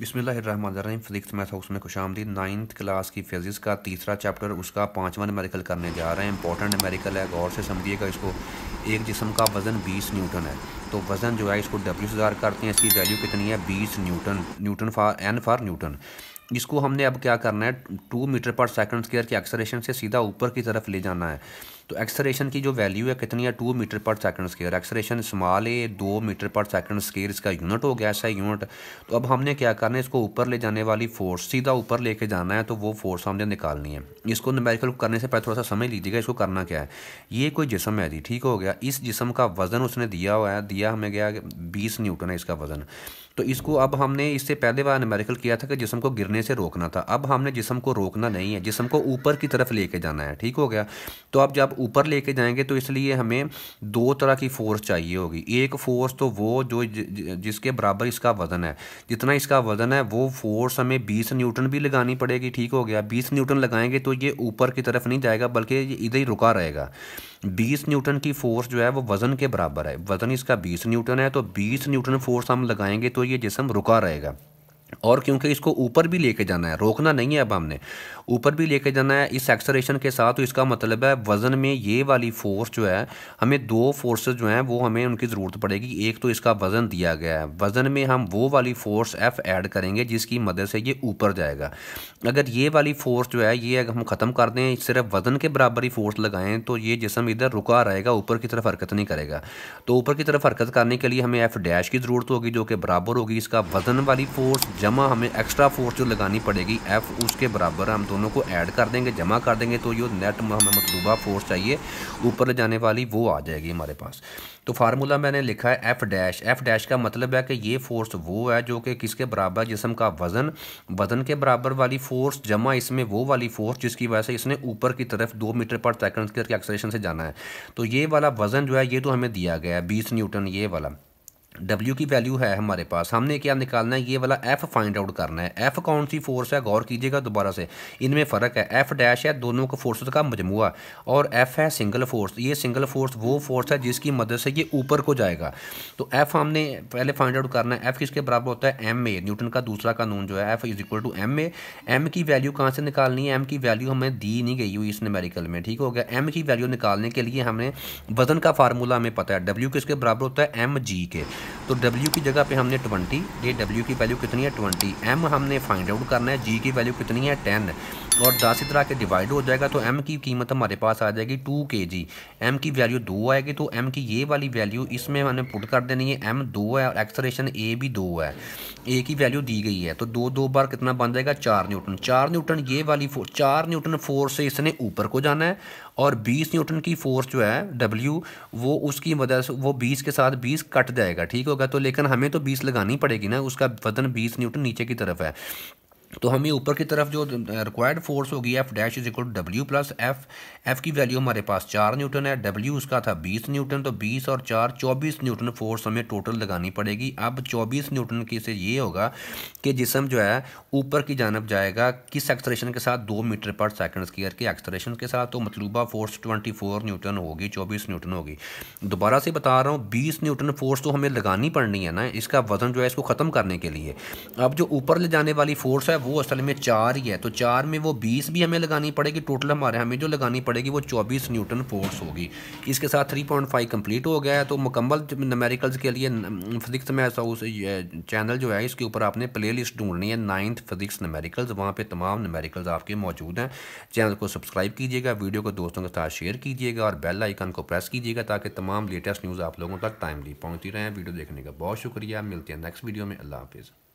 बिसमीम physics math house में खुश आमदी नाइन्थ क्लास की फिजिक्स का तीसरा चैप्टर उसका पाँचवा नमेरिकल करने जा रहे हैं इंपॉर्टेंट नमेरिकल है गौर से समझिएगा इसको एक जिसम का वज़न 20 न्यूटन है तो वज़न जो है इसको डब्ल्यू से ज़ार करते हैं इसकी वैल्यू कितनी है बीस newton newton for N for newton इसको हमने अब क्या करना है टू मीटर पर सेकंड स्केयर के एक्सलेशन से सीधा ऊपर की तरफ ले जाना है तो एक्सरेशन की जो वैल्यू है कितनी है टू मीटर पर second square acceleration small a दो मीटर पर सेकंड स्केयर इसका यूनिट हो गया ऐसा यूनिट तो अब हमने क्या करना है इसको ऊपर ले जाने वाली फोर्स सीधा ऊपर लेके जाना है तो वो फोर्स हमने निकालनी है इसको नमेरिकल करने से पहले थोड़ा सा समझ लीजिएगा इसको करना क्या है ये कोई जिसम है जी ठीक हो गया इस जिसम का वज़न उसने दिया हुआ है दिया हमें गया बीस न्यूटन है इसका वज़न तो इसको अब हमने इससे पहले बार नमेरिकल किया था कि जिसम को गिरने से रोकना था अब हमने जिसम को रोकना नहीं है जिसम को ऊपर की तरफ लेके जाना है ठीक हो गया तो अब जब ऊपर लेके जाएंगे तो इसलिए हमें दो तरह की फ़ोर्स चाहिए होगी एक फ़ोर्स तो वो जो जिसके बराबर इसका वज़न है जितना इसका वज़न है वो फोर्स हमें बीस न्यूटन भी लगानी पड़ेगी ठीक हो गया बीस न्यूटन लगाएंगे तो ये ऊपर की तरफ नहीं जाएगा बल्कि ये इधर ही रुका रहेगा बीस न्यूटन की फोर्स जो है वो वज़न के बराबर है वज़न इसका बीस न्यूटन है तो बीस न्यूटन फोर्स हम लगाएंगे तो ये जिसम रुका रहेगा और क्योंकि इसको ऊपर भी लेके जाना है रोकना नहीं है अब हमने ऊपर भी लेके जाना है इस एक्सरेशन के साथ तो इसका मतलब है वज़न में ये वाली फ़ोर्स जो है हमें दो फोर्सेस जो हैं वो हमें उनकी ज़रूरत पड़ेगी एक तो इसका वज़न दिया गया है वज़न में हम वो वाली फ़ोर्स एफ़ ऐड करेंगे जिसकी मदद से ये ऊपर जाएगा अगर ये वाली फ़ोर्स जो है ये अगर हम ख़त्म कर दें सिर्फ वज़न के बराबर ही फ़ोर्स लगाएं तो ये जिसम इधर रुका रहेगा ऊपर की तरफ हरकत नहीं करेगा तो ऊपर की तरफ हरकत करने के लिए हमें एफ़ डैश की ज़रूरत होगी जो कि बराबर होगी इसका वज़न वाली फ़ोर्स जमा हमें एक्स्ट्रा फोर्स जो लगानी पड़ेगी एफ़ उसके बराबर हम दोनों को ऐड कर देंगे जमा कर देंगे तो ये नेट हमें मतलूबा फोर्स चाहिए ऊपर ले जाने वाली वो आ जाएगी हमारे पास तो फार्मूला मैंने लिखा है एफ़ डैश एफ़ डैश का मतलब है कि ये फोर्स वो है जो कि किसके बराबर जिसम का वज़न वज़न के बराबर वाली फ़ोर्स जमा इसमें वो वाली फ़ोर्स जिसकी वजह से इसने ऊपर की तरफ दो मीटर पर सेकंड के एक्सलेशन से जाना है तो ये वाला वज़न जो है ये तो हमें दिया गया है बीस न्यूटन ये वाला डब्ल्यू की वैल्यू है हमारे पास हमने क्या निकालना है ये वाला एफ़ फाइंड आउट करना है एफ़ कौन सी फोर्स है गौर कीजिएगा दोबारा से इनमें फ़र्क है एफ़ डैश है दोनों को फोर्स का मजमू और एफ़ है सिंगल फोर्स ये सिंगल फोर्स वो फोर्स है जिसकी मदद से ये ऊपर को जाएगा तो एफ़ हमने पहले फाइंड आउट करना है एफ़ किसके बराबर होता है एम ए न्यूटन का दूसरा कानून जो है F is equal to M A M की वैल्यू कहाँ से निकालनी है एम की वैल्यू हमें दी नहीं गई हुई इस नमेरिकल में ठीक हो गया एम की वैल्यू निकालने के लिए हमने वजन का फार्मूला हमें पता है डब्ल्यू किसके बराबर होता है एम जी के तो W की जगह पे हमने 20 ये W की वैल्यू कितनी है 20 M हमने फाइंड आउट करना है G की वैल्यू कितनी है 10 और दस तरह के डिवाइड हो जाएगा तो M की कीमत हमारे पास आ जाएगी 2 के जी एम की वैल्यू दो आएगी तो M की ये वाली वैल्यू इसमें हमने पुट कर देनी है M दो है और एक्सरेशन ए भी दो है ए की वैल्यू दी गई है तो दो दो बार कितना बन जाएगा चार न्यूटन चार न्यूटन ये वाली चार न्यूटन फोर से इसने ऊपर को जाना है और 20 न्यूटन की फोर्स जो है डब्ल्यू वो उसकी मदद से वो 20 के साथ 20 कट जाएगा ठीक होगा तो लेकिन हमें तो 20 लगानी पड़ेगी ना उसका वजन 20 न्यूटन नीचे की तरफ है तो हमें ऊपर की तरफ जो रिक्वायर्ड फोर्स होगी F dash is equal W plus F F की वैल्यू हमारे पास चार न्यूटन है डब्ल्यू उसका था बीस न्यूटन तो बीस और चार चौबीस न्यूटन फोर्स हमें टोटल लगानी पड़ेगी अब चौबीस न्यूटन की से ये होगा कि जिसम जो है ऊपर की जानब जाएगा किस एक्सलेशन के साथ दो मीटर पर सेकेंड स्केयर के एक्सलेशन के साथ तो मतलूबा फोर्स ट्वेंटी फोर न्यूटन होगी चौबीस न्यूटन होगी दोबारा से बता रहा हूँ बीस न्यूटन फोर्स तो हमें लगानी पड़नी है ना इसका वजन जो है इसको ख़त्म करने के लिए अब जो ऊपर ले जाने वाली फोर्स है वो असल में चार ही है तो चार में वो बीस भी हमें लगानी पड़ेगी टोटल हमारे हमें जो लगानी पड़ेगी वो चौबीस न्यूटन फोर्स होगी इसके साथ थ्री पॉइंट फाइव कम्प्लीट हो गया है तो मुकम्मल नमेरिकल्स के लिए फिजिक्स में ऐसा उस चैनल जो है इसके ऊपर आपने प्ले लिस्ट ढूंढनी है नाइन्थ फिजिक्स नमेरिकल्स वहाँ पर तमाम नमेरिकल्स आपके मौजूद हैं चैनल को सब्सक्राइब कीजिएगा वीडियो को दोस्तों के साथ शेयर कीजिएगा और बेल आइकन को प्रेस कीजिएगा ताकि तमाम लेटेस्ट न्यूज़ आप लोगों तक टाइमली पहुँचती रहें वीडियो देखने का बहुत शुक्रिया मिलते हैं नेक्स्ट वीडियो में अल्लाह हाफिज़